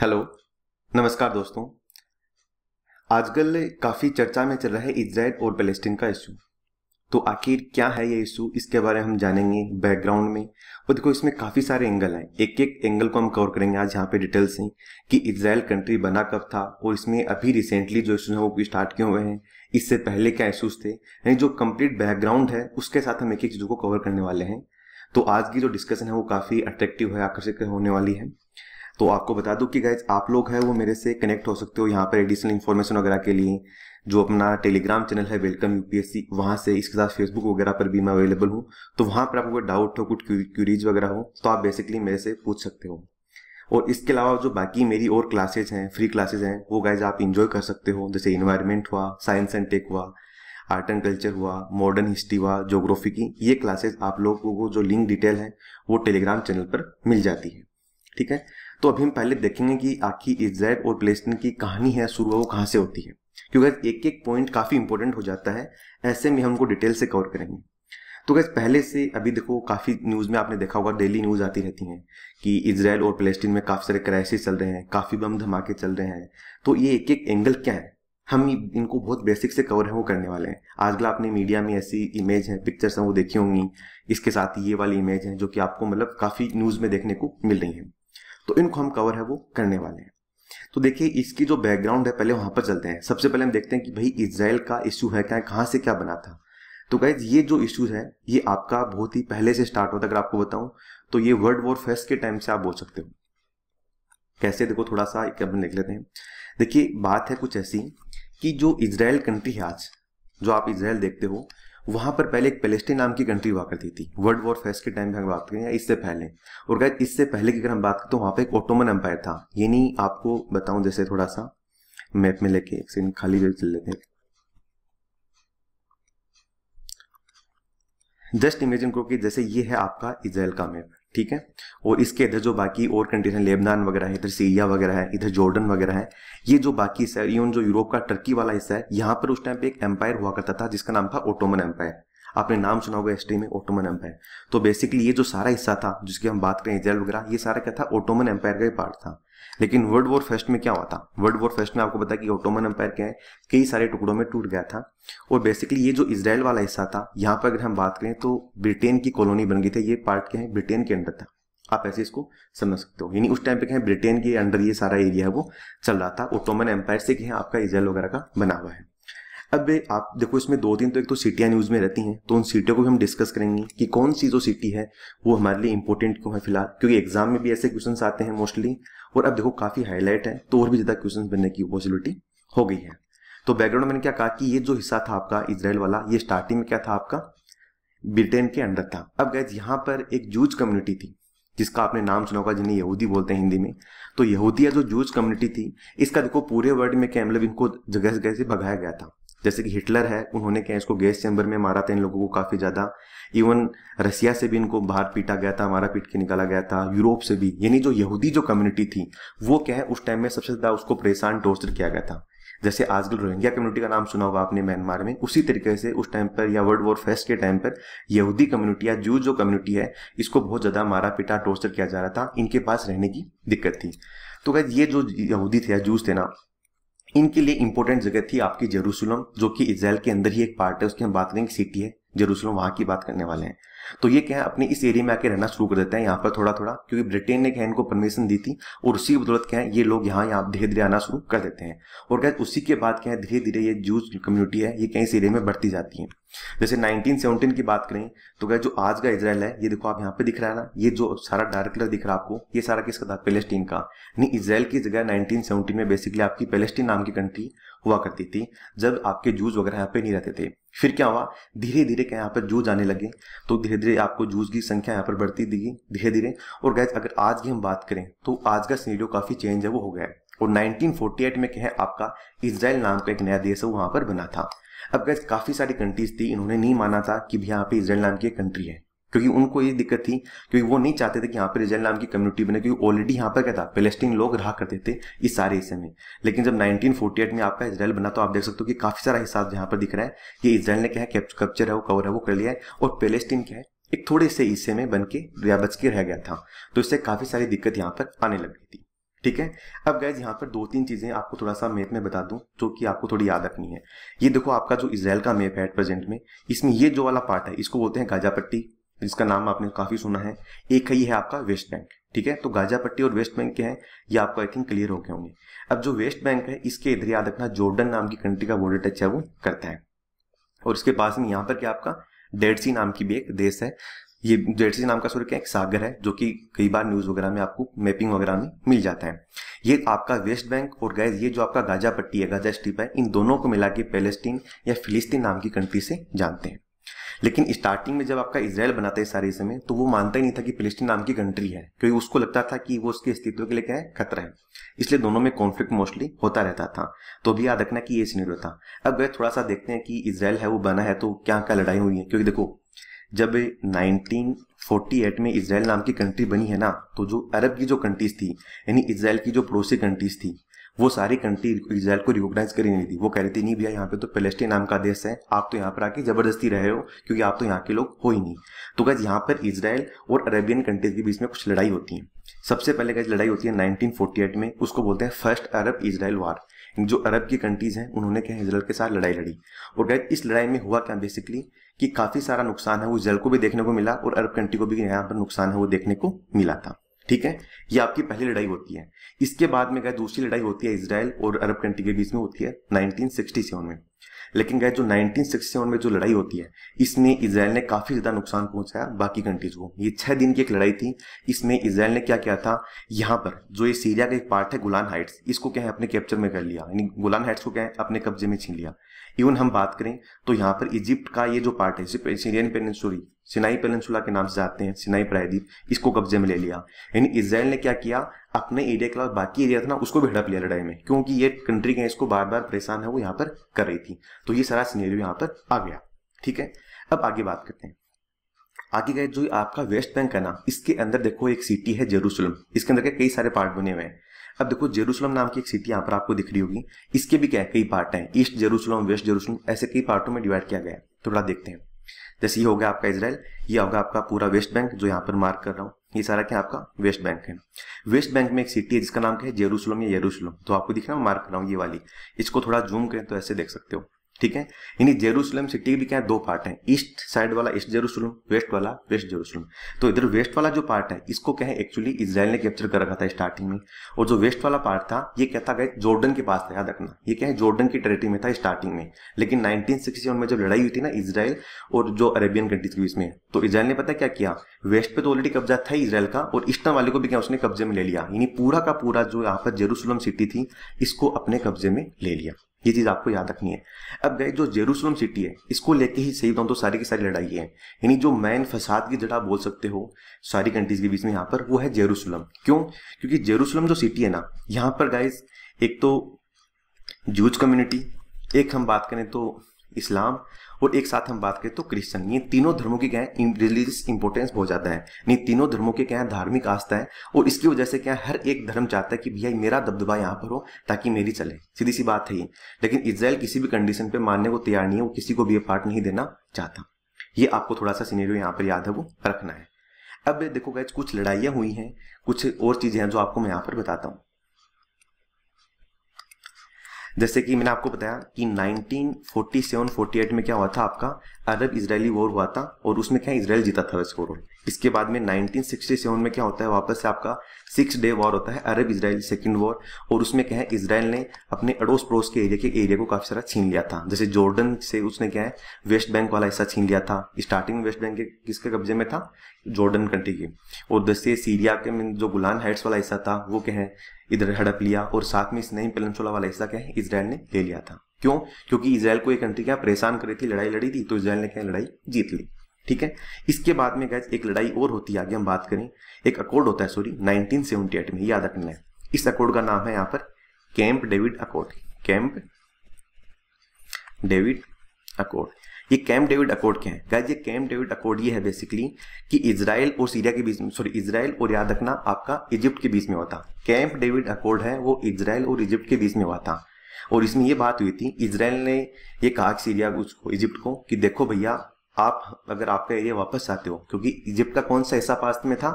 hello नमस्कार दोस्तों आजकल काफ़ी चर्चा में चल रहा है इसराइल और पैलेस्टीन का इशू तो आखिर क्या है ये इशू इसके बारे में हम जानेंगे बैकग्राउंड में और देखो इसमें काफ़ी सारे एंगल हैं एक एक एंगल को हम कवर करेंगे आज यहाँ पे डिटेल से कि इसराइल कंट्री बना कब था और इसमें अभी रिसेंटली जो इशूज हैं वो स्टार्ट क्यों हुए हैं इससे पहले क्या इशूज थे यानी जो कम्प्लीट बैकग्राउंड है उसके साथ हम एक एक चीज़ों को कवर करने वाले हैं तो आज की जो डिस्कशन है वो काफ़ी अट्रैक्टिव है आकर्षक होने वाली है तो आपको बता दूं कि गाइज आप लोग है वो मेरे से कनेक्ट हो सकते हो यहाँ पर एडिशनल इन्फॉर्मेशन वगैरह के लिए जो अपना टेलीग्राम चैनल है वेलकम यूपीएससी वहाँ से इसके साथ फेसबुक वगैरह पर भी मैं अवेलेबल हूँ तो वहाँ पर आपको कोई डाउट हो कुछ क्यूरीज वगैरह हो तो आप बेसिकली मेरे से पूछ सकते हो और इसके अलावा जो बाकी मेरी और क्लासेज हैं फ्री क्लासेज हैं वो गाइज आप इन्जॉय कर सकते हो जैसे इन्वायरमेंट हुआ साइंस एंड टेक हुआ आर्ट एंड कल्चर हुआ मॉडर्न हिस्ट्री हुआ जोग्राफी की ये क्लासेज आप लोगों को जो लिंक डिटेल है वो टेलीग्राम चैनल पर मिल जाती है ठीक है तो अभी हम पहले देखेंगे कि आखिर इज़राइल और पेलेस्टीन की कहानी है शुरू वो कहाँ से होती है क्योंकि एक एक पॉइंट काफ़ी इंपॉर्टेंट हो जाता है ऐसे में हम उनको डिटेल से कवर करेंगे तो गैस पहले से अभी देखो काफ़ी न्यूज़ में आपने देखा होगा डेली न्यूज़ आती रहती है कि इसराइल और प्लेस्टीन में काफ़ी सारे क्राइसिस चल रहे हैं काफ़ी बम धमाके चल रहे हैं तो ये एक एक एंगल क्या है हम इनको बहुत बेसिक से कवर है वो करने वाले हैं आजकल आपने मीडिया में ऐसी इमेज है पिक्चर्स हैं वो देखी होंगी इसके साथ ये वाली इमेज है जो कि आपको मतलब काफ़ी न्यूज़ में देखने को मिल रही है तो इनको हम कवर है वो करने वाले हैं तो देखिए इसकी जो बैकग्राउंड है पहले वहां पर चलते हैं सबसे पहले हम देखते हैं कि भाई इसराइल का इश्यू है क्या कहां से क्या बना था तो गाइज ये जो इश्यूज है ये आपका बहुत ही पहले से स्टार्ट होता है अगर आपको बताऊं तो ये वर्ल्ड वॉर फर्स्ट के टाइम से आप बोल सकते हो कैसे देखो थोड़ा सा एक अपन देख लेते हैं देखिए बात है कुछ ऐसी कि जो इसराइल कंट्री है आज जो आप इसराइल देखते हो वहां पर पहले एक पेलेस्टीन नाम की कंट्री हुआ करती थी वर्ल्ड वॉर फेस्ट के टाइम हम बात करें या इससे पहले और गाय इससे पहले की अगर हम बात करें तो वहां पर एक ओटोमन एम्पायर था ये नहीं आपको बताऊं जैसे थोड़ा सा मैप में लेके एक सीन खाली जगह चल लेते जस्ट इमेजिन करो कि जैसे ये है आपका इजराइल का मैप ठीक है और इसके इधर जो बाकी और कंट्रीज हैं लेबनान वगैरह है इधर सीरिया वगैरह है इधर जॉर्डन वगैरह है ये जो बाकी हिस्सा इवन जो यूरोप का टर्की वाला हिस्सा है यहाँ पर उस टाइम पे एक एम्पायर हुआ करता था जिसका नाम था ओटोमन एम्पायर आपने नाम सुना होगा हिस्ट्री में ओटोमन एम्पायर तो बेसिकली ये जो सारा हिस्सा था जिसकी हम बात करें इजराइल वगैरह ये सारा क्या था ओटोमन एम्पायर का ही पार्ट था लेकिन वर्ल्ड वॉर फर्स्ट में क्या हुआ था वर्ल्ड वॉर फर्स्ट में आपको पता कि ओटोमन एम्पायर क्या है कई सारे टुकड़ों में टूट गया था और बेसिकली ये जो इसराइल वाला हिस्सा था यहाँ पर अगर हम बात करें तो ब्रिटेन की कॉलोनी बन गई थी ये पार्ट क्या है ब्रिटेन के अंडर था आप ऐसे इसको समझ सकते हो यानी उस टाइम पे क्या है ब्रिटेन के अंडर ये सारा एरिया है वो चल रहा था ओटोमन एम्पायर से क्या है आपका इसराइल वगैरह का बना हुआ है अब आप देखो इसमें दो तीन तो एक तो सिटियाँ न्यूज़ में रहती हैं तो उन सीटों को भी हम डिस्कस करेंगे कि कौन सी जो सिटी है वो हमारे लिए इंपॉर्टेंट क्यों है फिलहाल क्योंकि एग्जाम में भी ऐसे क्वेश्चन आते हैं मोस्टली और अब देखो काफ़ी हाईलाइट है तो और भी ज़्यादा क्वेश्चन बनने की पॉसिबिलिटी हो गई है तो बैकग्राउंड मैंने क्या कहा कि ये जो हिस्सा था आपका इसराइल वाला ये स्टार्टिंग में क्या था आपका ब्रिटेन के अंडर था अब गैज यहाँ पर एक जूज कम्युनिटी थी जिसका आपने नाम सुना होगा जिन्हें यहूदी बोलते हैं हिंदी में तो यहूदिया जो जूज कम्युनिटी थी इसका देखो पूरे वर्ल्ड में क्या मतलब इनको जगह जगह से भगाया गया था जैसे कि हिटलर है उन्होंने क्या इसको गैस चैम्बर में मारा था इन लोगों को काफ़ी ज़्यादा इवन रसिया से भी इनको बाहर पीटा गया था मारा पीट के निकाला गया था यूरोप से भी यानी जो यहूदी जो कम्युनिटी थी वो क्या है उस टाइम में सबसे ज़्यादा उसको परेशान टोर्चर किया गया था जैसे आजकल रोहिंग्या कम्युनिटी का नाम सुना होगा आपने म्यांमार में उसी तरीके से उस टाइम पर या वर्ल्ड वॉर फेस्ट के टाइम पर यहूदी कम्युनिटी या जू जो कम्युनिटी है इसको बहुत ज़्यादा मारा पीटा टॉर्चर किया जा रहा था इनके पास रहने की दिक्कत थी तो क्या ये जो यहूदी थे या जूस थे ना इनके लिए इंपॉर्टेंट जगह थी आपकी जेरूसलम जो कि इसराइल के अंदर ही एक पार्ट है उसकी हम बात करेंगे सिटी है जेरूसलम वहां की बात करने वाले हैं तो ये क्या है अपने इस एरिया में आके रहना शुरू कर देते हैं यहाँ पर थोड़ा थोड़ा क्योंकि ब्रिटेन ने क्या इनको परमिशन दी थी और उसी की बदौलत क्या है ये लोग यहाँ यहाँ धीरे धीरे आना शुरू कर देते हैं और क्या उसी के बाद क्या है धीरे धीरे ये जूस कम्युनिटी है ये कई एरिया में बढ़ती जाती है जैसे 1917 की बात करें तो क्या जो आज का इसराइल है ये देखो आप यहाँ पे दिख रहा है ना ये जो सारा डार्क कलर दिख रहा है आपको ये सारा किसका था पेलेस्टीन का नहीं इसराइल की जगह 1917 में बेसिकली आपकी पेलेस्टीन नाम की कंट्री हुआ करती थी जब आपके जूस वगैरह यहाँ पे नहीं रहते थे फिर क्या हुआ धीरे धीरे क्या यहाँ पर जू जाने लगे तो धीरे धीरे आपको जूस की संख्या यहाँ पर बढ़ती दी धीरे धीरे और गैस अगर आज की हम बात करें तो आज का सीनियो काफी चेंज है वो हो गया है और 1948 में क्या है आपका इसराइल नाम का एक नया देश है वहां पर बना था अब गैस काफी सारी कंट्रीज थी इन्होंने नहीं माना था कि यहाँ पे इसराइल नाम की एक कंट्री है क्योंकि उनको ये दिक्कत थी क्योंकि वो नहीं चाहते थे कि यहाँ पर इसराइल नाम की कम्युनिटी बने क्योंकि ऑलरेडी यहाँ पर क्या था पेलेस्टीन लोग रहा करते थे इस सारे हिस्से में लेकिन जब 1948 में आपका इसराइल बना तो आप देख सकते हो कि काफी सारा हिस्सा यहाँ पर दिख रहा है कि इसराइल ने क्या है कप्चर है वो कवर है वो कर लिया है और पेलेस्टीन क्या है एक थोड़े से हिस्से में बन के बच के रह गया था तो इससे काफी सारी दिक्कत यहाँ पर आने लगी थी ठीक है अब गैज यहाँ पर दो तीन चीज़ें आपको थोड़ा सा मैप में बता दूं जो कि आपको थोड़ी याद रखनी है ये देखो आपका जो इसराइल का मैप है एट प्रेजेंट में इसमें ये जो वाला पार्ट है इसको बोलते हैं गाजा पट्टी जिसका नाम आपने काफ़ी सुना है एक है ये है आपका वेस्ट बैंक ठीक है तो गाजा पट्टी और वेस्ट बैंक के हैं ये आपको आई थिंक क्लियर हो गए होंगे अब जो वेस्ट बैंक है इसके इधर याद रखना जॉर्डन नाम की कंट्री का बॉर्डर टच है वो करता है और इसके पास में यहाँ पर क्या आपका डेड सी नाम की भी एक देश है ये जेडसी नाम का सूर्य क्या एक सागर है जो कि कई बार न्यूज वगैरह में आपको मैपिंग वगैरह में मिल जाता है ये आपका वेस्ट बैंक और गैस ये जो आपका गाजा पट्टी है गाजा स्टीप है इन दोनों को मिला के पेलेस्टीन या फिलिस्तीन नाम की कंट्री से जानते हैं लेकिन स्टार्टिंग में जब आपका इसराइल बनाते है सारे समय तो वो मानता ही नहीं था कि फिलिस्तीन नाम की कंट्री है क्योंकि उसको लगता था कि वो उसके अस्तित्व के लिए क्या है खतरा है इसलिए दोनों में कॉन्फ्लिक्ट मोस्टली होता रहता था तो भी याद रखना कि ये सीनियर था अब वह थोड़ा सा देखते हैं कि इसराइल है वो बना है तो क्या क्या लड़ाई हुई है क्योंकि देखो जब 1948 में इसराइल नाम की कंट्री बनी है ना तो जो अरब की जो कंट्रीज थी यानी इसराइल की जो पड़ोसी कंट्रीज थी वो सारी कंट्री इसराइल को रिकॉग्नाइज करी नहीं थी वो कह रही थी नहीं भैया यहाँ पे तो पेलेस्टीन नाम का देश है आप तो यहाँ पर आके जबरदस्ती रहे हो क्योंकि आप तो यहाँ के लोग हो ही नहीं तो गैस यहाँ पर इसराइल और अरेबियन कंट्रीज के बीच में कुछ लड़ाई होती है सबसे पहले गैस लड़ाई होती है नाइनटीन में उसको बोलते हैं फर्स्ट अरब इसराइल वार जो अरब की कंट्रीज हैं उन्होंने क्या इसराइल के साथ लड़ाई लड़ी और गैस इस लड़ाई में हुआ क्या बेसिकली कि काफी सारा नुकसान है वो जल को भी देखने को मिला और अरब कंट्री को भी यहाँ पर नुकसान है वो देखने को मिला था ठीक है ये आपकी पहली लड़ाई होती है इसके बाद में गए दूसरी लड़ाई होती है इसराइल और अरब कंट्री के बीच में होती है नाइनटीन में लेकिन गए जो नाइनटीन में जो लड़ाई होती है इसमें इसराइल ने काफी ज्यादा नुकसान पहुंचाया बाकी कंट्रीज को ये छह दिन की एक लड़ाई थी इसमें इसराइल ने क्या किया था यहां पर जो ये सीरिया का एक पार्ट है गुलान हाइट्स इसको क्या है अपने कैप्चर में कर लिया यानी गुलान हाइट्स को क्या है अपने कब्जे में छीन लिया इवन हम बात करें तो यहाँ पर इजिप्ट का ये जो पार्ट है सीरियन पेनसुरी सिनाई पेनसुला के नाम से जाते हैं सिनाई प्रायदीप इसको कब्जे में ले लिया यानी इसराइल ने क्या किया अपने एरिया के अलावा बाकी एरिया था ना उसको भी हड़प लिया लड़ाई में क्योंकि ये कंट्री है इसको बार बार परेशान है वो यहाँ पर कर रही थी तो ये सारा सीनेरियो यहाँ पर आ गया ठीक है अब आगे बात करते हैं आगे गए जो आपका वेस्ट बैंक है ना इसके अंदर देखो एक सिटी है जेरूसलम इसके अंदर के कई सारे पार्ट बने हुए हैं अब देखो जेरूसलम नाम की एक सिटी यहाँ पर आपको दिख रही होगी इसके भी क्या है कई पार्ट हैं ईस्ट जेरूसलम वेस्ट जेरूसलम ऐसे कई पार्टों में डिवाइड किया गया है थोड़ा देखते हैं जैसे ये हो गया आपका इसराइल ये होगा आपका पूरा वेस्ट बैंक जो यहाँ पर मार्क कर रहा हूँ ये सारा क्या आपका वेस्ट बैंक है वेस्ट बैंक में एक सिटी है जिसका नाम क्या है जेरूसलम या येरूसलम तो आपको दिख रहा है मार्क कर रहा हूँ ये वाली इसको थोड़ा जूम करें तो ऐसे देख सकते हो ठीक है यानी जेरूसलम सिटी भी क्या है दो पार्ट है ईस्ट साइड वाला ईस्ट जेरूसलम वेस्ट वाला वेस्ट जेरूसलम तो इधर वेस्ट वाला जो पार्ट है इसको क्या है एक्चुअली इसराइल ने कैप्चर कर रखा था स्टार्टिंग में और जो वेस्ट वाला पार्ट था ये क्या था गए जॉर्डन के पास था याद रखना ये क्या है जॉर्डन की टेरिटरी में था स्टार्टिंग में लेकिन नाइनटीन में जब लड़ाई हुई थी ना इसराइल और जो अरेबियन कंट्रीज के बीच में तो इसराइल ने पता क्या किया वेस्ट पे तो ऑलरेडी कब्जा था इसराइल का और ईस्टर्न वाले को भी क्या उसने कब्जे में ले लिया यानी पूरा का पूरा जो यहाँ पर जेरूसलम सिटी थी इसको अपने कब्जे में ले लिया ये चीज आपको याद रखनी है अब गए जो जेरूसलम सिटी है इसको लेके ही सही बताऊँ तो सारी की सारी लड़ाई है यानी जो मैन फसाद की जड़ा बोल सकते हो सारी कंट्रीज के बीच में यहाँ पर वो है जेरूसलम क्यों क्योंकि जेरूसलम जो सिटी है ना यहाँ पर गाइज एक तो जूज कम्युनिटी एक हम बात करें तो इस्लाम और एक साथ हम बात करें तो क्रिश्चन ये तीनों धर्मों के क्या है रिलीजियस इंपोर्टेंस बहुत ज्यादा है नहीं तीनों धर्मों के क्या है धार्मिक आस्था है और इसकी वजह से क्या हर एक धर्म चाहता है कि भैया मेरा दबदबा यहाँ पर हो ताकि मेरी चले सीधी सी बात है ये लेकिन इसराइल किसी भी कंडीशन पे मानने को तैयार नहीं है वो किसी को भी ये पार्ट नहीं देना चाहता ये आपको थोड़ा सा सीनेरियो यहाँ पर याद है वो रखना है अब देखो गैज कुछ लड़ाइयाँ हुई हैं कुछ और चीज़ें हैं जो आपको मैं यहाँ पर बताता हूँ जैसे कि मैंने आपको बताया कि 1947-48 में क्या हुआ था आपका अरब इजरायली वॉर हुआ था और उसमें क्या इसराइल जीता था वैसे वॉर इसके बाद में 1967 में क्या होता है वापस से आपका सिक्स डे वॉर होता है अरब इसराइल सेकेंड वॉर और उसमें क्या है इसराइल ने अपने अड़ोस पड़ोस के एरिया के एरिया को काफी सारा छीन लिया था जैसे जॉर्डन से उसने क्या है वेस्ट बैंक वाला हिस्सा छीन लिया था स्टार्टिंग वेस्ट बैंक के किसके कब्जे में था जॉर्डन कंट्री के और जैसे सीरिया के जो गुलान हाइट्स वाला हिस्सा था वो क्या है इधर हड़प लिया और साथ में इस नई पेलनसोला वाला हिस्सा क्या है इसराइल ने ले लिया था क्यों क्योंकि इसराइल को एक कंट्री क्या परेशान करी थी लड़ाई लड़ी थी तो इसराइल ने क्या लड़ाई जीत ली ठीक है इसके बाद में गैज एक लड़ाई और होती है आगे हम बात करें एक अकॉर्ड होता है सॉरी 1978 में याद रखना है इस अकॉर्ड का नाम है यहां पर Camp David Accord Camp David Accord ये कैंप डेविड अकॉर्ड क्या है गाइज ये कैंप डेविड अकॉर्ड ये है बेसिकली कि इसराइल और सीरिया के बीच में सॉरी इसराइल और याद रखना आपका इजिप्ट के बीच में हुआ था कैंप डेविड अकॉर्ड है वो इसराइल और इजिप्ट के बीच में हुआ था और इसमें ये बात हुई थी इसराइल ने ये कहा सीरिया उसको इजिप्ट को कि देखो भैया आप अगर आपका एरिया वापस आते हो क्योंकि इजिप्ट का कौन सा ऐसा पास में था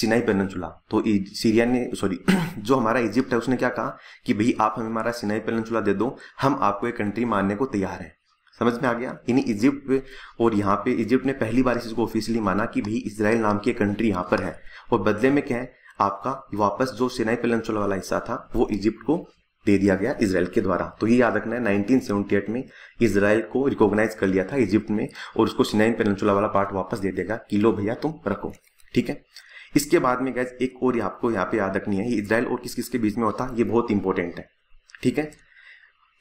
सिनाई पेनचुला तो सीरिया ने सॉरी जो हमारा इजिप्ट है उसने क्या कहा कि भाई आप हमें हमारा सिनाई पेनचुला दे दो हम आपको एक कंट्री मानने को तैयार है समझ में आ गया यानी इजिप्ट और यहाँ पे इजिप्ट ने पहली बार को ऑफिशियली माना कि भाई इसराइल नाम की एक कंट्री यहाँ पर है और बदले में क्या है आपका वापस जो सिनाई पेनचुला वाला हिस्सा था वो इजिप्ट को दे दिया गया इसराइल के द्वारा तो ये याद रखना है 1978 में इसराइल को रिकॉग्नाइज कर लिया था इजिप्ट में और उसको सिनाइन पेनचुला वाला पार्ट वापस दे देगा कि लो भैया तुम रखो ठीक है इसके बाद में गैस एक और आपको यहाँ पे याद रखनी है इसराइल और किस किस के बीच में होता है ये बहुत इंपॉर्टेंट है ठीक है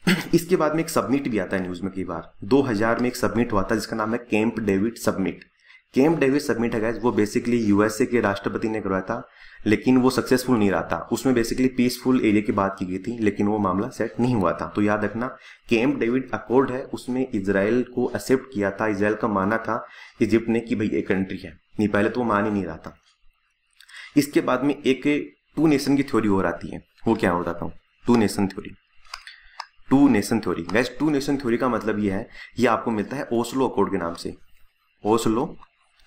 इसके बाद में एक सबमिट भी आता है न्यूज में कई बार 2000 में एक सबमिट हुआ था जिसका नाम है Camp David summit Camp David summit है गैस वो बेसिकली यूएसए के राष्ट्रपति ने करवाया था लेकिन वो सक्सेसफुल नहीं रहा था उसमें बेसिकली पीसफुल एरिया की बात की गई थी लेकिन वो मामला सेट नहीं हुआ था तो याद रखना कैम्प डेविड अकॉर्ड है उसमें इसराइल को एक्सेप्ट किया था इसराइल का माना था इजिप्ट ने कि भाई एक कंट्री है नहीं पहले तो वो मान ही नहीं रहा था इसके बाद में एक टू नेशन की थ्योरी और आती है वो क्या होता था two nation theory two nation theory वैसे टू नेशन थ्योरी का मतलब यह है ये आपको मिलता है ओसलो अकॉर्ड के नाम से ओसलो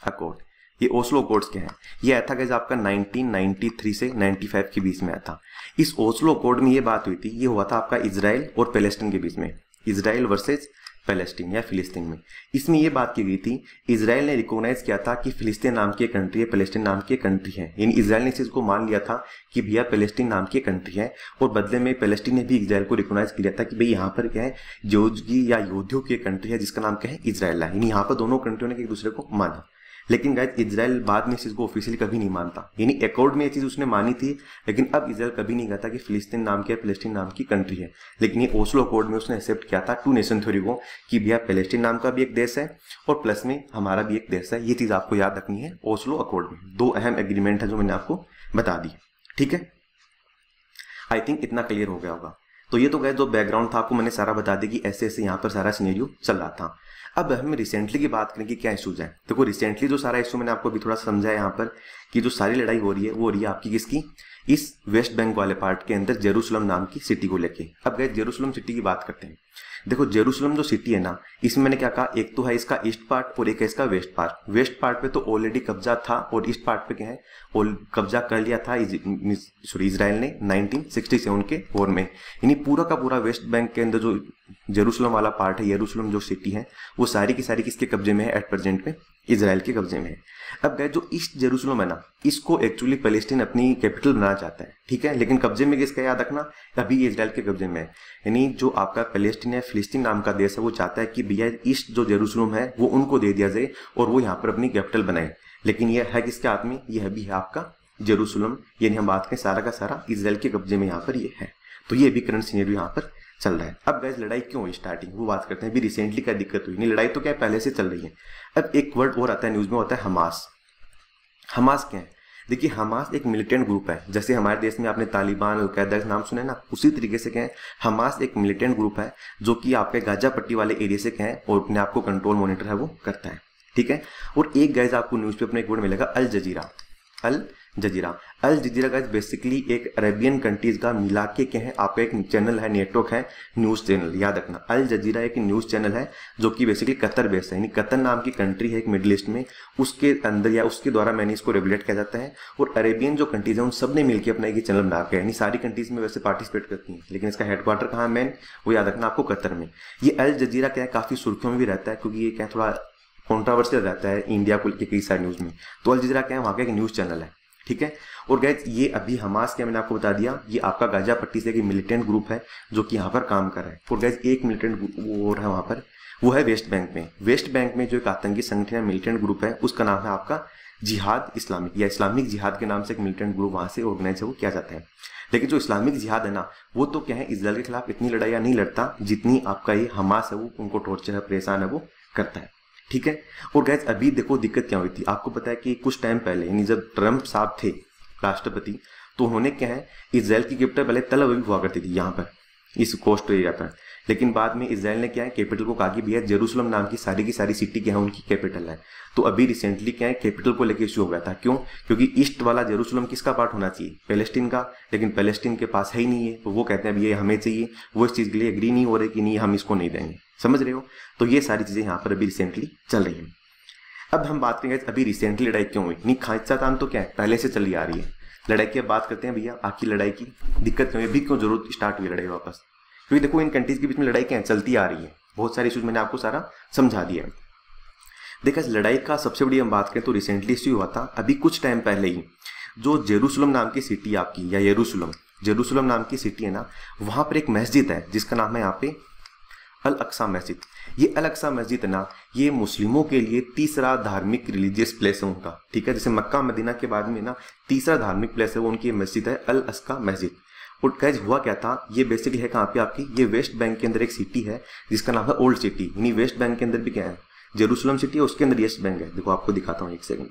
अकॉर्ड ये ओस्लो कोड्स के हैं ये आया था कैसे आपका 1993 से 95 के बीच में आया था इस ओस्लो कोड में ये बात हुई थी ये हुआ था आपका इसराइल और पेलेस्टीन के बीच में इसराइल वर्सेज पेलेस्टीन या फिलिस्तीन में इसमें यह बात की गई थी इसराइल ने रिकॉग्नाइज किया था कि फिलिस्तीन नाम की कंट्री है पेलेस्टीन नाम की कंट्री है यानी इसराइल ने इस चीज को मान लिया था कि भैया पेलेस्टीन नाम की कंट्री है और बदले में पेलेस्टीन ने भी इसराइल को रिकॉग्नाइज किया था कि भाई यहाँ पर क्या है जोजगी या योद्धियों की कंट्री है जिसका नाम क्या है इसराइल है यहाँ पर दोनों कंट्रियों ने एक दूसरे को माना लेकिन गायद इसराइल बाद में इस चीज़ को ऑफिशियली कभी नहीं मानता यानी अकॉर्ड में ये चीज़ उसने मानी थी लेकिन अब इसराइल कभी नहीं कहता कि फिलिस्तीन नाम की फिलिस्तीन नाम की कंट्री है लेकिन ये ओस्लो अकॉर्ड में उसने एक्सेप्ट किया था टू नेशन थ्योरी को कि भैया फिलिस्तीन नाम का भी एक देश है और प्लस में हमारा भी एक देश है ये चीज़ आपको याद रखनी है ओस्लो अकॉर्ड में दो अहम एग्रीमेंट है जो मैंने आपको बता दी ठीक है आई थिंक इतना क्लियर हो गया होगा तो ये तो गए जो बैकग्राउंड था आपको मैंने सारा बता दिया कि ऐसे ऐसे यहाँ पर सारा सीनेरियो चल रहा था अब हम रिसेंटली की बात करें कि क्या इशूज हैं देखो तो रिसेंटली जो सारा इशू मैंने आपको अभी थोड़ा समझा है यहाँ पर कि जो सारी लड़ाई हो रही है वो हो रही है आपकी किसकी इस वेस्ट बैंक वाले पार्ट के अंदर जेरूसलम नाम की सिटी को लेके अब गए जेरूसलम सिटी की बात करते हैं देखो जेरूसलम जो सिटी है ना इसमें मैंने क्या कहा एक तो है इसका ईस्ट पार्ट और एक है इसका वेस्ट पार्ट वेस्ट पार्ट पे तो ऑलरेडी कब्जा था और ईस्ट पार्ट पे क्या है कब्जा कर लिया था सॉरी इसराइल ने 1967 के वॉर में यानी पूरा का पूरा वेस्ट बैंक के अंदर जो जेरूसलम वाला पार्ट है येरूसलम जो सिटी है वो सारी की सारी किसके कब्जे में है एट प्रेजेंट में इसराइल के कब्जे में है अब गए जो ईस्ट जेरूसलम है ना इसको एक्चुअली पैलेस्टीन अपनी कैपिटल बनाना चाहता है ठीक है लेकिन कब्जे में किसका याद रखना अभी इसराइल के कब्जे में यानी जो आपका पैलेस्टीन है फिलिस्तीन नाम का देश है वो चाहता है कि भैया ईस्ट जो जेरूसलम है वो उनको दे दिया जाए और वो यहाँ पर अपनी कैपिटल बनाए लेकिन यह है किसके हाथ में यह भी है आपका जेरूसलम यानी हम बात करें सारा का सारा इसराइल के कब्जे में यहाँ पर यह है तो ये भी करंट सीनियर यहाँ पर चल रहा है अब गैस लड़ाई क्यों हुई स्टार्टिंग वो बात करते हैं अभी रिसेंटली क्या दिक्कत हुई नहीं लड़ाई तो क्या पहले से चल रही है अब एक वर्ड और आता है न्यूज़ में होता है हमास हमास क्या है देखिए हमास एक मिलिटेंट ग्रुप है जैसे हमारे देश में आपने तालिबान अलकायदा नाम सुने ना उसी तरीके से कहें हमास एक मिलिटेंट ग्रुप है जो कि आपके गाजा पट्टी वाले एरिया से कहें और अपने आपको कंट्रोल मॉनिटर है वो करता है ठीक है और एक गैज आपको पेपर में एक वर्ड मिलेगा अल जजीरा अल जजीरा अल जजीरा का बेसिकली एक अरेबियन कंट्रीज का मिला के क्या है आपका एक चैनल है नेटवर्क है न्यूज चैनल याद रखना अल जजीरा एक न्यूज चैनल है जो कि बेसिकली कतर बेस्ड है यानी कतर नाम की कंट्री है एक मिडिल ईस्ट में उसके अंदर या उसके द्वारा मैंने इसको रेगुलेट किया जाता है और अरेबियन जो कंट्रीज है उन सब ने मिलकर अपना एक चैनल बना रखा सारी कंट्रीज में वैसे पार्टिसिपेट करती है लेकिन इसका हेडक्वार्टर कहाँ मैन वो याद रखना आपको कतर में ये अल जजीरा क्या है काफी सुर्खियों में भी रहता है क्योंकि ये क्या थोड़ा कॉन्ट्रावर्सियल रहता है इंडिया को लेकर कई सारी न्यूज में तो अल जजीरा क्या है वहाँ का एक न्यूज चैनल है ठीक है और गैज ये अभी हमास के मैंने आपको बता दिया ये आपका गाजा पट्टी से एक मिलिटेंट ग्रुप है जो कि यहाँ पर काम कर रहा है और गैज एक मिलिटेंट और है वहां पर वो है वेस्ट बैंक में वेस्ट बैंक में जो एक आतंकी संगठन मिलिटेंट ग्रुप है उसका नाम है आपका जिहाद इस्लामिक या इस्लामिक जिहाद के नाम से एक मिलिटेंट ग्रुप वहां से ऑर्गेनाइज है वो किया जाता है लेकिन जो इस्लामिक जिहाद है ना वो तो क्या है इसराइल के खिलाफ इतनी लड़ाइया नहीं लड़ता जितनी आपका ये हमास है वो उनको टॉर्चर है परेशान है वो करता है ठीक है और गैस अभी देखो दिक्कत क्या हुई थी आपको पता है कि कुछ टाइम पहले यानी जब ट्रम्प साहब थे राष्ट्रपति तो उन्होंने क्या है इसराइल की कैपिटल पहले तलब अवीव हुआ करती थी यहाँ पर इस कोस्ट एरिया पर लेकिन बाद में इसराइल ने क्या है कैपिटल को कहा कि भैया जेरूसलम नाम की सारी की सारी सिटी क्या है उनकी कैपिटल है तो अभी रिसेंटली क्या है कैपिटल को लेकर इश्यू हो गया था क्यों क्योंकि ईस्ट वाला जेरूसलम किसका पार्ट होना चाहिए पैलेस्टीन का लेकिन पैलेस्टीन के पास है ही नहीं है तो वो कहते हैं भैया ये हमें चाहिए वो इस चीज़ के लिए एग्री नहीं हो रही कि नहीं हम इसको नहीं देंगे समझ रहे हो तो ये सारी चीज़ें यहाँ पर अभी रिसेंटली चल रही हैं अब हम बात करेंगे अभी रिसेंटली लड़ाई क्यों हुई नहीं तान तो क्या है पहले से चली आ रही है लड़ाई की अब बात करते हैं भैया आपकी लड़ाई की दिक्कत क्यों अभी क्यों जरूरत स्टार्ट हुई लड़ाई वापस क्योंकि देखो इन कंट्रीज के बीच में लड़ाई क्या चलती आ रही है बहुत सारे इशूज मैंने आपको सारा समझा दिया है देखा इस लड़ाई का सबसे बड़ी हम बात करें तो रिसेंटली इश्यू हुआ था अभी कुछ टाइम पहले ही जो जेरूसलम नाम की सिटी आपकी या येरूसलम जेरूसलम नाम की सिटी है ना वहां पर एक मस्जिद है जिसका नाम है यहाँ पे अल अक्सा मस्जिद ये अल अक्सा मस्जिद ना ये मुस्लिमों के लिए तीसरा धार्मिक रिलीजियस प्लेस है उनका ठीक है जैसे मक्का मदीना के बाद में ना तीसरा धार्मिक प्लेस है वो उनकी मस्जिद है अल अस्का मस्जिद और कैज हुआ क्या था ये बेसिकली है कहाँ पे आपकी ये वेस्ट बैंक के अंदर एक सिटी है जिसका नाम है ओल्ड सिटी यानी वेस्ट बैंक के अंदर भी क्या है जेरूसलम सिटी है उसके अंदर वेस्ट बैंक है देखो आपको दिखाता हूँ एक सेकेंड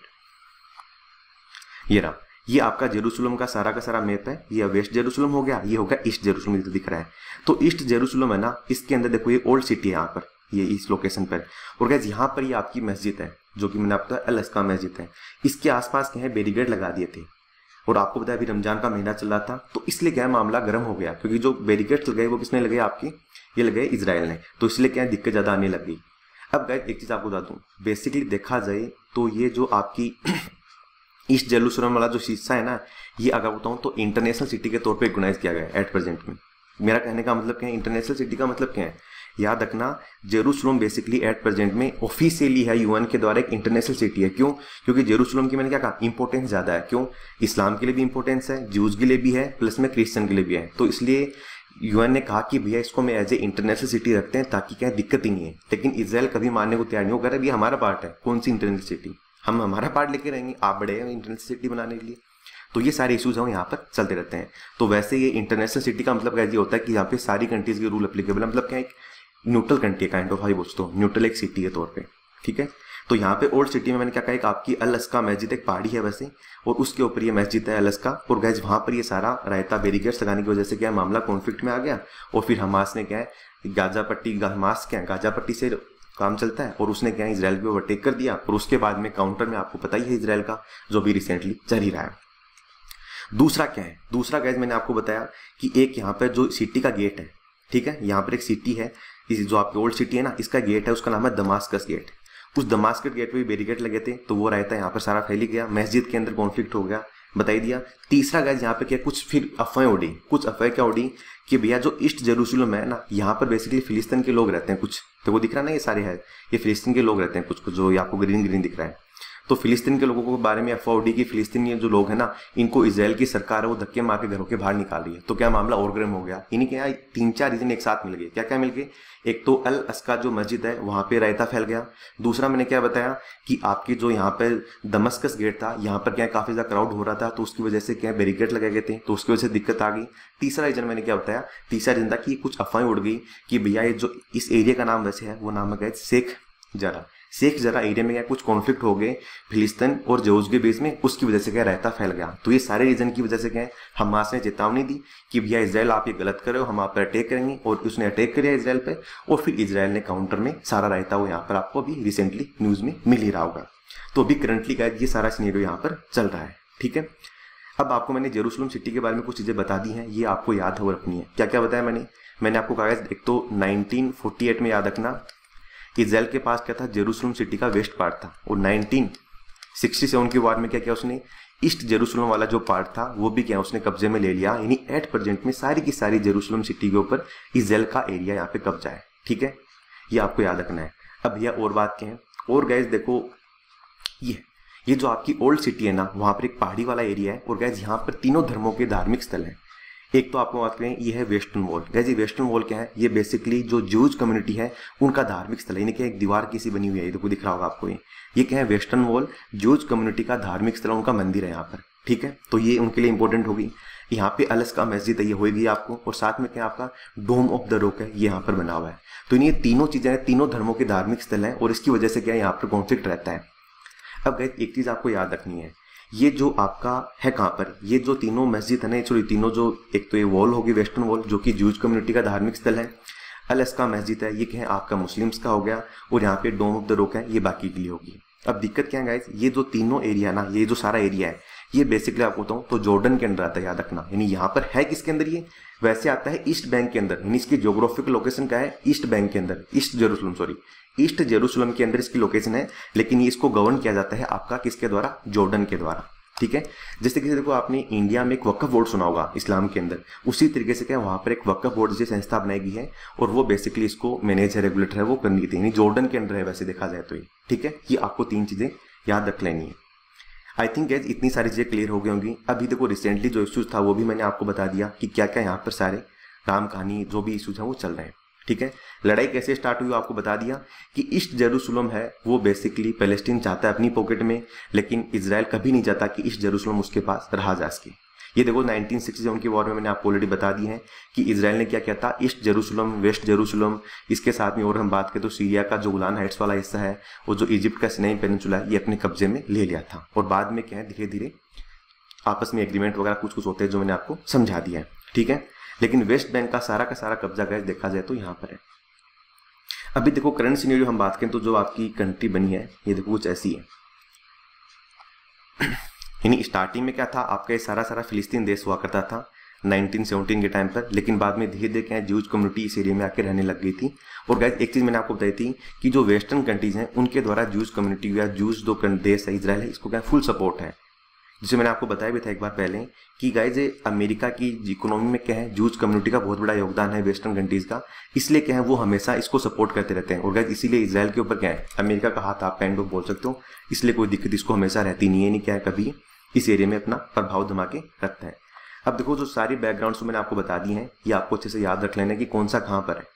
ये रहा ये आपका जेरूसलम का सारा का सारा मैप है ये वेस्ट जेरूसलम हो गया ये हो गया ईस्ट जेरूसलम तो दिख रहा है तो ईस्ट जेरूसलम है ना इसके अंदर देखो ये ओल्ड सिटी है यहाँ पर ये इस लोकेशन पर और गैस यहाँ पर ये आपकी मस्जिद है जो कि मैंने आपको अलस्का मस्जिद है इसके आसपास के हैं बेरीगेड लगा दिए थे और आपको बताया अभी रमजान का महीना चल रहा था तो इसलिए क्या मामला गर्म हो गया क्योंकि जो बैरिकेड्स लगाए वो किसने लगे आपकी ये लगे इसराइल ने तो इसलिए क्या दिक्कत ज़्यादा आने लग गई अब गैस एक चीज़ आपको बता दूँ बेसिकली देखा जाए तो ये जो आपकी ईस्ट जेरूसलम वाला जो हिस्सा है ना ये अगर बताऊँ तो इंटरनेशनल सिटी के तौर पर रिकोगनाइज किया गया है एट प्रेजेंट में मेरा कहने का मतलब क्या है इंटरनेशनल सिटी का मतलब क्या है याद रखना जेरूसलम बेसिकली एट प्रेजेंट में ऑफिशियली है यूएन के द्वारा एक इंटरनेशनल सिटी है क्यों क्योंकि जेरूसलम की मैंने क्या कहा इंपॉर्टेंस ज़्यादा है क्यों इस्लाम के लिए भी इंपॉर्टेंस है जूज के लिए भी है प्लस में क्रिश्चियन के लिए भी है तो इसलिए यूएन ने कहा कि भैया इसको हम एज ए इंटरनेशनल सिटी रखते हैं ताकि क्या दिक्कत ही नहीं है लेकिन इसराइल कभी मानने को तैयार नहीं होगा अरे हमारा पार्ट है कौन सी इंटरनेशनल सिटी हम हमारा पार्ट लेके रहेंगे आप बड़े हैं इंटरनेशनल सिटी बनाने के लिए तो ये सारे इश्यूज हम यहाँ पर चलते रहते हैं तो वैसे ये इंटरनेशनल सिटी का मतलब क्या ये होता है कि यहाँ पे सारी कंट्रीज के रूल अप्लीकेबल है मतलब क्या एक न्यूट्रल कंट्री काइंड ऑफ हाई बोझ न्यूट्रल एक सिटी के तौर पर ठीक है तो यहाँ पे ओल्ड सिटी में मैंने क्या कहा एक आपकी अलस्का मस्जिद एक पहाड़ी है वैसे और उसके ऊपर ये मस्जिद है अलस्का और गैज वहाँ पर ये सारा रायता बेरिकेट्स लगाने की वजह से क्या है मामला कॉन्फ्लिक्ट में आ गया और फिर हमास ने क्या है गाजा पट्टी हमास क्या है गाजा पट्टी से काम चलता है और उसने क्या इसराइल को ओवरटेक कर दिया और उसके बाद में काउंटर में आपको पता ही है इसराइल का जो अभी रिसेंटली चल ही रहा है दूसरा क्या है दूसरा गैज मैंने आपको बताया कि एक यहाँ पर जो सिटी का गेट है ठीक है यहाँ पर एक सिटी है जो आपकी ओल्ड सिटी है ना इसका गेट है उसका नाम है दमास्कस गेट उस दमास्कस गेट पे भी बैरिकेड लगे थे तो वो रहता है यहाँ पर सारा फैली गया मस्जिद के अंदर कॉन्फ्लिक्ट हो गया बताई दिया तीसरा गैस यहाँ पे क्या कुछ फिर अफवाहें उड़ी कुछ अफवाहें क्या उड़ी कि भैया जो ईस्ट जेरूसलम है ना यहाँ पर बेसिकली फिलिस्तीन के लोग रहते हैं कुछ तो वो दिख रहा ना ये सारे है ये फिलिस्तीन के लोग रहते हैं कुछ कुछ जो आपको ग्रीन ग्रीन दिख रहा है तो फिलिस्तीन के लोगों के बारे में अफवाह उठी कि फिलिस्तीनी जो लोग हैं ना इनको इसराइल की सरकार है वो धक्के मार के घरों के बाहर निकाल रही है तो क्या मामला और गर्म हो गया इन्हीं के यहाँ तीन चार रीजन एक साथ मिल गए क्या क्या मिल गए एक तो अल अस्का जो मस्जिद है वहां पे रायता फैल गया दूसरा मैंने क्या बताया कि आपके जो यहाँ पर दमस्कस गेट था यहाँ पर क्या काफ़ी ज़्यादा क्राउड हो रहा था तो उसकी वजह से क्या बैरिकेड लगाए गए थे तो उसकी वजह से दिक्कत आ गई तीसरा रीजन मैंने क्या बताया तीसरा रीजन था कि कुछ अफवाहें उड़ गई कि भैया ये जो इस एरिया का नाम वैसे है वो नाम है शेख जरा शेख जरा एरिया में क्या कुछ कॉन्फ्लिक्ट हो गए फिलिस्तीन और जोज के बीच में उसकी वजह से क्या रहता फैल गया तो ये सारे रीजन की वजह से क्या है हमास ने चेतावनी दी कि भैया इसराइल आप ये गलत कर रहे हो हम आप पर अटैक करेंगे और उसने अटैक कर इसराइल पर और फिर इसराइल ने काउंटर में सारा रहता हुआ यहाँ पर आपको अभी रिसेंटली न्यूज में मिल ही रहा होगा तो अभी करंटली क्या ये सारा सीनेरियो यहाँ पर चल रहा है ठीक है अब आपको मैंने जेरूसलम सिटी के बारे में कुछ चीज़ें बता दी हैं ये आपको याद हो रखनी है क्या क्या बताया मैंने मैंने आपको कहा एक तो 1948 में याद रखना कि जेल के पास क्या था जेरूसलम सिटी का वेस्ट पार्ट था और 1967 की वार में क्या किया उसने ईस्ट जेरूसलम वाला जो पार्ट था वो भी क्या उसने कब्जे में ले लिया यानी एट प्रेजेंट में सारी की सारी जेरूसलम सिटी के ऊपर जेल का एरिया यहाँ पे कब्जा है ठीक है ये आपको याद रखना है अब भैया और बात क्या है और गैस देखो ये ये जो आपकी ओल्ड सिटी है ना वहां पर एक पहाड़ी वाला एरिया है और गैस यहाँ पर तीनों धर्मों के धार्मिक स्थल है एक तो आपको बात करें यह है Western Wall guys Western Wall क्या है ये बेसिकली जो जूज कम्युनिटी है उनका धार्मिक स्थल है यानी कि एक दीवार किसी बनी हुई है ये देखो दिख रहा होगा आपको ये ये क्या है वेस्टर्न वॉल जूज कम्युनिटी का धार्मिक स्थल उनका मंदिर है यहाँ पर ठीक है तो ये उनके लिए इंपॉर्टेंट होगी यहाँ पे अलस्का मस्जिद है ये होगी आपको और साथ में क्या आपका डोम ऑफ द रोक है ये यहाँ पर बना हुआ है तो ये तीनों चीजें हैं तीनों धर्मों के धार्मिक स्थल हैं और इसकी वजह से क्या यहाँ पर कॉन्फ्लिक्ट रहता है अब गए एक चीज आपको याद रखनी है ये जो आपका है कहाँ पर ये जो तीनों मस्जिद है ना सॉरी तीनों जो एक तो ये वॉल होगी वेस्टर्न वॉल जो कि जूज कम्युनिटी का धार्मिक स्थल है अलस्का मस्जिद है ये कहें आपका मुस्लिम्स का हो गया और यहाँ पे डोम ऑफ द रोक है ये बाकी के लिए होगी अब दिक्कत क्या है गाइज ये जो तीनों एरिया ना ये जो सारा एरिया है ये बेसिकली आपको बताऊँ तो जॉर्डन के अंदर आता है याद रखना यानी यहाँ पर है किसके अंदर ये वैसे आता है ईस्ट बैंक के अंदर इसकी जोग्राफिकल लोकेशन क्या है ईस्ट बैंक के अंदर East Jerusalem sorry East Jerusalem के अंदर इसकी लोकेशन है लेकिन इसको गवर्न किया जाता है आपका किसके द्वारा जॉर्डन के द्वारा ठीक है जैसे किसी देखो आपने इंडिया में एक वक्फ बोर्ड सुना होगा इस्लाम के अंदर उसी तरीके से क्या वहां पर एक वक्फ बोर्ड जैसी संस्था बनाई गई है और वो बेसिकली इसको मैनेजर रेगुलेटर है वो करनी थी जॉर्डन के अंदर है वैसे देखा जाए तो ये ठीक है ये आपको तीन चीजें याद रख लेनी है आई थिंक गैज इतनी सारी चीज़ें क्लियर हो गई होंगी अभी देखो रिसेंटली जो इशूज़ था वो भी मैंने आपको बता दिया कि क्या क्या यहाँ पर सारे राम कहानी जो भी इशूज़ हैं वो चल रहे हैं ठीक है लड़ाई कैसे स्टार्ट हुई आपको बता दिया कि ईस्ट जेरूसलम है वो बेसिकली पैलेस्टीन चाहता है अपनी पॉकेट में लेकिन इसराइल कभी नहीं चाहता कि ईस्ट जेरूसलम उसके पास रहा जा सके ये देखो 1967 की वॉर में मैंने आपको ऑलरेडी बता दी है कि इसराइल ने क्या किया था ईस्ट जेरूसलम वेस्ट जेरूसलम इसके साथ में और हम बात करें तो सीरिया का जो गुलान हाइट्स वाला हिस्सा है वो जो इजिप्ट का स्नेही पेनचुला है ये अपने कब्जे में ले लिया था और बाद में क्या है धीरे धीरे आपस में एग्रीमेंट वगैरह कुछ कुछ होते हैं जो मैंने आपको समझा दिया है ठीक है लेकिन वेस्ट बैंक का सारा का सारा कब्जा गैस देखा जाए तो यहाँ पर है अभी देखो करंट सीनियर हम बात करें तो जो आपकी कंट्री बनी है ये देखो कुछ ऐसी है यानी स्टार्टिंग में क्या था आपका ये सारा सारा फिलिस्तीन देश हुआ करता था 1917 के टाइम पर लेकिन बाद में धीरे धीरे क्या जूज कम्युनिटी इस एरिया में आके रहने लग गई थी और गैस एक चीज़ मैंने आपको बताई थी कि जो वेस्टर्न कंट्रीज़ हैं उनके द्वारा जूज कम्युनिटी या जूज दो देश है इसराइल है इसको क्या फुल सपोर्ट है जिसे मैंने आपको बताया भी था एक बार पहले कि गाइज अमेरिका की इकोनॉमी में क्या है जूज कम्युनिटी का बहुत बड़ा योगदान है वेस्टर्न कंट्रीज का इसलिए क्या है वो हमेशा इसको सपोर्ट करते रहते हैं और गाइज इसीलिए इसराइल के ऊपर क्या है अमेरिका का हाथ आप काइंड ऑफ बोल सकते हो इसलिए कोई दिक्कत इसको हमेशा रहती नहीं है नहीं क्या है कभी इस एरिया में अपना प्रभाव जमा के रखता है अब देखो जो सारी बैकग्राउंड मैंने आपको बता दी हैं ये आपको अच्छे से याद रख लेना की कि कौन सा कहाँ पर है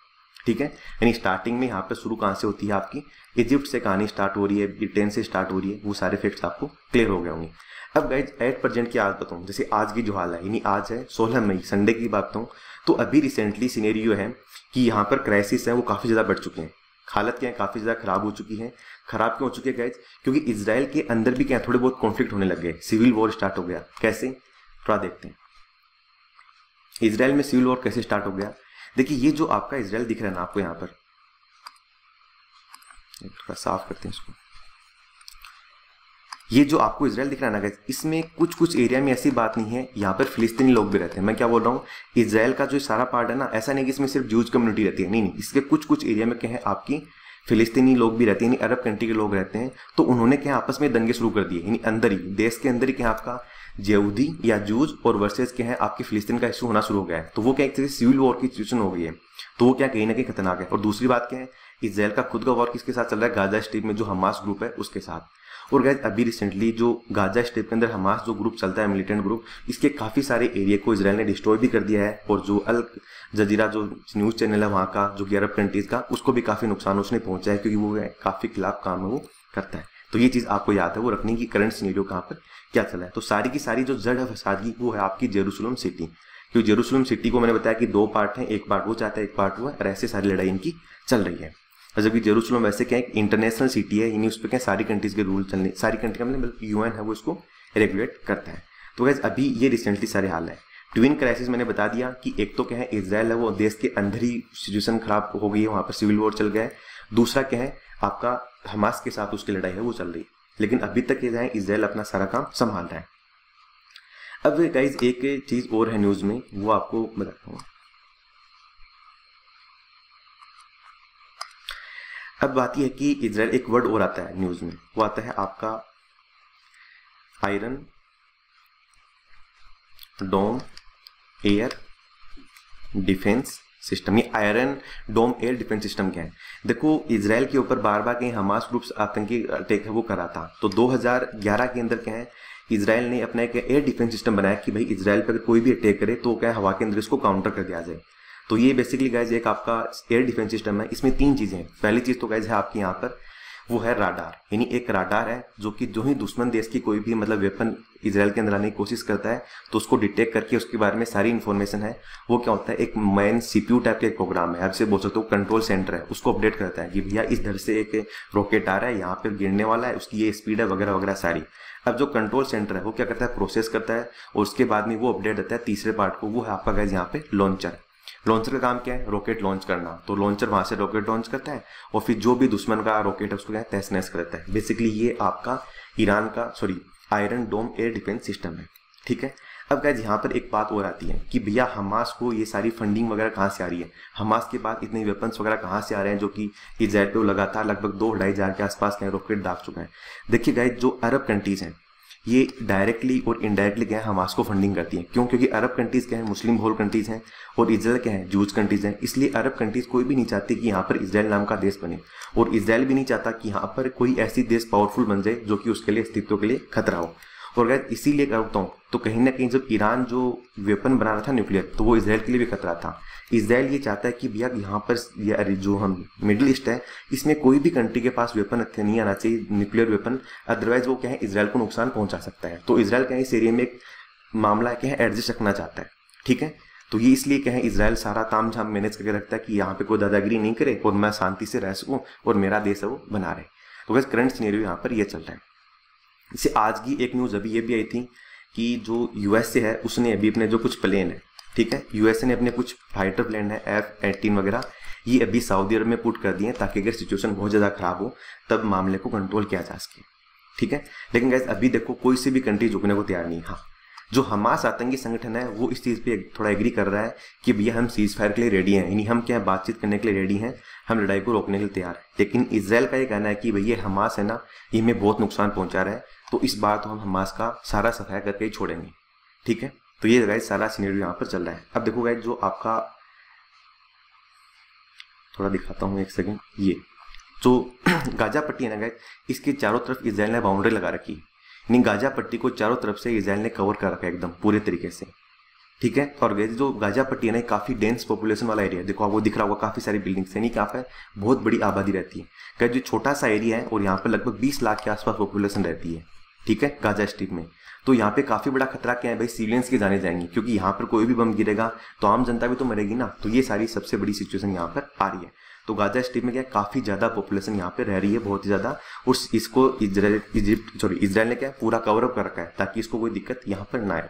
ठीक है यानी स्टार्टिंग में यहाँ पर शुरू कहाँ से होती है आपकी इजिप्ट से कहानी स्टार्ट हो रही है ब्रिटेन से स्टार्ट हो रही है वो सारे फैक्ट्स आपको क्लियर हो गए होंगे अब गाइज एट प्रेजेंट की आज बताऊँ जैसे आज की जो हाल है यानी आज है सोलह मई संडे की बात बताऊँ तो अभी रिसेंटली सीनेरियो है कि यहाँ पर क्राइसिस है वो काफ़ी ज़्यादा बढ़ चुके हैं हालत क्या है काफ़ी ज़्यादा खराब हो चुकी है खराब क्यों हो चुके गए क्योंकि इसराइल के अंदर भी क्या थोड़े बहुत कॉन्फ्लिक्ट होने लग गए सिविल वॉर स्टार्ट हो गया कैसे थोड़ा देखते हैं इसराइल में सिविल वॉर कैसे स्टार्ट हो गया देखिए ये जो आपका इसराइल दिख रहा है ना आपको यहां पर थोड़ा साफ करते हैं इसको ये जो आपको इसराइल दिख रहा है ना इसमें कुछ कुछ एरिया में ऐसी बात नहीं है यहाँ पर फिलिस्तीनी लोग भी रहते हैं मैं क्या बोल रहा हूँ इसराइल का जो सारा पार्ट है ना ऐसा नहीं कि इसमें सिर्फ जूज कम्युनिटी रहती है नहीं नहीं इसके कुछ कुछ एरिया में क्या है आपकी फिलिस्तीनी लोग भी रहते हैं यानी अरब कंट्री के लोग रहते हैं तो उन्होंने क्या आपस में दंगे शुरू कर दिए यानी अंदर ही देश के अंदर ही क्या आपका जेउदी या जूज और वर्सेज क्या है आपके फिलिस्तीन का इशू होना शुरू हो गया है तो वो क्या एक तरह से सिविल वॉर की सिचुएशन हो गई है तो वो क्या कहीं ना कहीं खतरनाक है और दूसरी बात क्या है इसराइल का खुद का वॉर किसके साथ चल रहा है गाजा स्ट्रीप में जो हमास ग्रुप है उसके साथ और गैज अभी रिसेंटली जो गाजा स्टेप के अंदर हमास जो ग्रुप चलता है मिलिटेंट ग्रुप इसके काफ़ी सारे एरिया को इसराइल ने डिस्ट्रॉय भी कर दिया है और जो अल जजीरा जो न्यूज़ चैनल है वहां का जो कि अरब कंट्रीज़ का उसको भी काफ़ी नुकसान उसने पहुंचा है क्योंकि वो काफ़ी खिलाफ काम है वो करता है तो ये चीज़ आपको याद है वो रखने की करंट सीनियो कहाँ पर क्या चला है तो सारी की सारी जो जड़ है फसादगी वो है आपकी जेरूसलम सिटी क्योंकि जेरूसलम सिटी को मैंने बताया कि दो पार्ट हैं एक पार्ट वो चाहता है एक पार्ट हुआ और ऐसे सारी लड़ाई इनकी चल रही है जबकि जेरूसलम वैसे क्या है इंटरनेशनल सिटी है यानी उस पर क्या सारी कंट्रीज के रूल चलने सारी कंट्री मतलब यू मतलब है वो इसको रेगुलेट करता है तो गैस अभी ये रिसेंटली सारे हाल है ट्विन क्राइसिस मैंने बता दिया कि एक तो क्या है इसराइल है वो देश के अंदर ही सिचुएशन खराब हो गई है वहां पर सिविल वॉर चल गया है दूसरा क्या है आपका हमास के साथ उसकी लड़ाई है वो चल रही है लेकिन अभी तक ये इसराइल अपना सारा काम संभाल रहा है अब गाइज एक चीज़ और है न्यूज़ में वो आपको बताता हूँ अब बात यह कि इसराइल एक वर्ड और आता है न्यूज में वो आता है आपका Iron Dome air defence system ये Iron Dome air defence system क्या है देखो इसराइल के ऊपर बार बार कहीं हमास ग्रुप्स आतंकी अटैक है वो करा था तो 2011 के अंदर क्या है इसराइल ने अपना एक एयर डिफेंस सिस्टम बनाया कि भाई इसराइल पर कोई भी अटैक करे तो क्या हवा के अंदर इसको काउंटर कर दिया जाए तो ये बेसिकली गाइज एक आपका एयर डिफेंस सिस्टम है इसमें तीन चीजें हैं पहली चीज तो गाइज है आपकी यहाँ पर वो है राडार यानी एक राडार है जो कि जो ही दुश्मन देश की कोई भी मतलब वेपन इसराइल के अंदर आने की कोशिश करता है तो उसको डिटेक्ट करके उसके बारे में सारी इन्फॉर्मेशन है वो क्या होता है एक मैन सीपीयू टाइप का एक प्रोग्राम है आपसे से बोल सकते हो कंट्रोल सेंटर है उसको अपडेट करता है कि भैया इस धर से एक रॉकेट आ रहा है यहाँ पर गिरने वाला है उसकी ये स्पीड है वगैरह वगैरह सारी अब जो कंट्रोल सेंटर है वो क्या करता है प्रोसेस करता है और उसके बाद में वो अपडेट देता है तीसरे पार्ट को वो है आपका गैस यहाँ पे लॉन्चर लॉन्चर का काम क्या है रॉकेट लॉन्च करना तो लॉन्चर वहां से रॉकेट लॉन्च करता है और फिर जो भी दुश्मन का रॉकेट है उसको क्या है तहस नहस करता है बेसिकली ये आपका ईरान का sorry Iron Dome air defence system है ठीक है अब गैज यहाँ पर एक बात और आती है कि भैया हमास को ये सारी फंडिंग वगैरह कहाँ से आ रही है हमास के पास इतने वेपन्स वगैरह कहाँ से आ रहे हैं जो कि इजराइल पे लगातार लगभग दो ढाई हज़ार के आसपास के रॉकेट दाग चुका है देखिए गए जो अरब कंट्रीज़ हैं ये डायरेक्टली और इनडायरेक्टली क्या है हमास को फंडिंग करती है क्यों क्योंकि अरब कंट्रीज क्या है मुस्लिम होल कंट्रीज हैं और इसराइल क्या है जूज कंट्रीज हैं इसलिए अरब कंट्रीज कोई भी नहीं चाहती कि यहाँ पर इसराइल नाम का देश बने और इसराइल भी नहीं चाहता कि यहाँ पर कोई ऐसी देश पावरफुल बन जाए जो कि उसके लिए अस्तित्व के लिए खतरा हो और अगर इसीलिए करता हूँ तो कहीं ना कहीं जब ईरान जो वेपन बना रहा था न्यूक्लियर तो वो इसराइल के लिए भी खतरा था इसराइल ये चाहता है कि भैया यहाँ पर जो हम मिडिल ईस्ट है इसमें कोई भी कंट्री के पास वेपन नहीं आना चाहिए न्यूक्लियर वेपन अदरवाइज वो क्या है इसराइल को नुकसान पहुंचा सकता है तो इसराइल क्या है इस एरिया में एक मामला क्या है एडजस्ट रखना चाहता है ठीक है तो ये इसलिए क्या है इसराइल सारा ताम झाम मैनेज करके रखता है कि यहाँ पे कोई दादागिरी नहीं करे और मैं शांति से रह सकूँ और मेरा देश है वो बना रहे तो वैसे करंट सीनेरियो यहाँ पर यह चल रहा है इससे आज की एक न्यूज़ अभी ये भी आई थी कि जो यूएसए है उसने अभी अपने जो कुछ प्लेन है ठीक है यूएसए ने अपने कुछ फाइटर प्लेन है एफ एटीन वगैरह ये अभी सऊदी अरब में पुट कर दिए ताकि अगर सिचुएशन बहुत ज़्यादा खराब हो तब मामले को कंट्रोल किया जा सके ठीक है लेकिन गैस अभी देखो कोई से भी कंट्री झुकने को तैयार नहीं हाँ जो हमास आतंकी संगठन है वो इस चीज़ पे थोड़ा एग्री कर रहा है कि भैया हम सीज फायर के लिए रेडी हैं यानी हम क्या बातचीत करने के लिए रेडी हैं हम लड़ाई को रोकने के लिए तैयार हैं लेकिन इसराइल का ये कहना है कि भैया हमास है ना ये हमें बहुत नुकसान पहुंचा रहा है तो इस बार तो हम हमास का सारा सफाया करके ही छोड़ेंगे ठीक है तो ये गाइज सारा सीनेरियो यहाँ पर चल रहा है अब देखो गाइज जो आपका थोड़ा दिखाता हूँ एक सेकेंड ये जो गाजा पट्टी है ना गाइज इसके चारों तरफ इसराइल ने बाउंड्री लगा रखी है यानी गाजा पट्टी को चारों तरफ से इसराइल ने कवर कर रखा है एकदम पूरे तरीके से ठीक है और गाइज जो गाजा पट्टी है ना काफी डेंस पॉपुलेशन वाला एरिया देखो आपको दिख रहा होगा काफी सारी बिल्डिंग्स यानी कि यहाँ पर बहुत बड़ी आबादी रहती है गाइज जो छोटा सा एरिया है और यहाँ पर लगभग बीस लाख के आसपास पॉपुलेशन रहती है ठीक है गाजा स्ट्रिप में तो यहाँ पे काफी बड़ा खतरा क्या है भाई सिविलियंस के जाने जाएंगे क्योंकि यहाँ पर कोई भी बम गिरेगा तो आम जनता भी तो मरेगी ना तो ये सारी सबसे बड़ी सिचुएशन यहाँ पर आ रही है तो गाजा स्ट्रीप में क्या काफी ज्यादा पॉपुलेशन यहाँ पे रह रही है बहुत ही ज्यादा और इसको इजराइल इजिप्ट सॉरी इसराइल ने क्या पूरा कवरअप कर रखा है ताकि इसको कोई दिक्कत यहाँ पर ना आए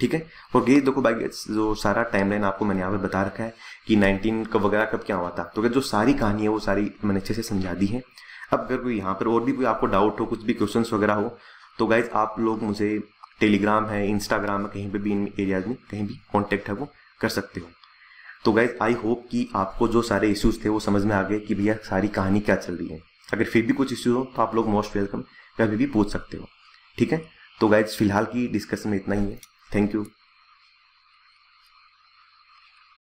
ठीक है और ये देखो भाई जो सारा टाइमलाइन आपको मैंने यहाँ पर बता रखा है कि 19 कब वगैरह कब क्या हुआ था तो जो सारी कहानी है वो सारी मैंने अच्छे से समझा दी है अब अगर कोई यहाँ पर और भी कोई आपको डाउट हो कुछ भी क्वेश्चन वगैरह हो तो गाइज आप लोग मुझे टेलीग्राम है इंस्टाग्राम है कहीं पर भी इन एरियाज में कहीं भी कॉन्टेक्ट है वो कर सकते हो तो गाइज आई होप कि आपको जो सारे इश्यूज थे वो समझ में आ गए कि भैया सारी कहानी क्या चल रही है अगर फिर भी कुछ इश्यू हो तो आप लोग मोस्ट वेलकम कभी भी पूछ सकते हो ठीक है तो गाइज फिलहाल की डिस्कशन में इतना ही है थैंक यू